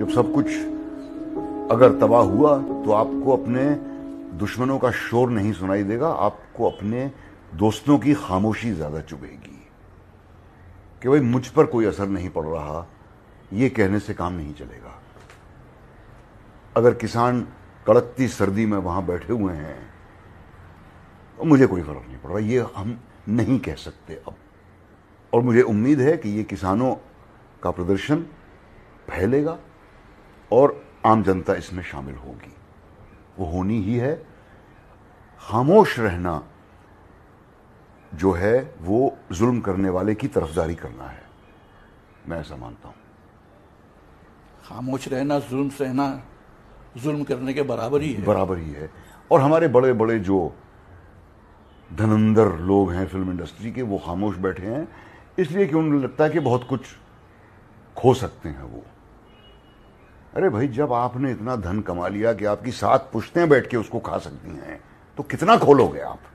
जब सब कुछ अगर तबाह हुआ तो आपको अपने दुश्मनों का शोर नहीं सुनाई देगा आपको अपने दोस्तों की खामोशी ज्यादा चुभेगी कि भाई मुझ पर कोई असर नहीं पड़ रहा यह कहने से काम नहीं चलेगा अगर किसान कड़कती सर्दी में वहां बैठे हुए हैं तो मुझे कोई फर्क नहीं पड़ रहा ये हम नहीं कह सकते अब और मुझे उम्मीद है कि ये किसानों का प्रदर्शन फैलेगा और आम जनता इसमें शामिल होगी वो होनी ही है खामोश रहना जो है वो जुल्म करने वाले की तरफदारी करना है मैं ऐसा मानता हूं खामोश रहना जुल्म सहना जुल्म करने के बराबर ही है बराबर ही है और हमारे बड़े बड़े जो धनंदर लोग हैं फिल्म इंडस्ट्री के वो खामोश बैठे हैं इसलिए कि उन्हें लगता है कि बहुत कुछ खो सकते हैं वो अरे भाई जब आपने इतना धन कमा लिया कि आपकी सात पुश्तें बैठ के उसको खा सकती हैं तो कितना खोलोगे आप